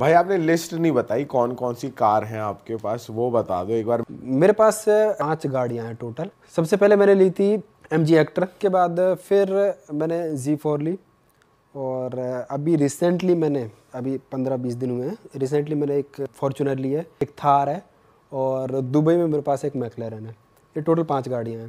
भाई आपने लिस्ट नहीं बताई कौन कौन सी कार हैं आपके पास वो बता दो एक बार मेरे पास पांच गाड़ियां हैं टोटल सबसे पहले मैंने ली थी एम जी एक्टर के बाद फिर मैंने जी फोर ली और अभी रिसेंटली मैंने अभी पंद्रह बीस दिन हुए हैं रिसेंटली मैंने एक फॉर्चुनर ली है एक थार है और दुबई में मेरे पास एक मैकलरन है ये टोटल पाँच गाड़ियाँ हैं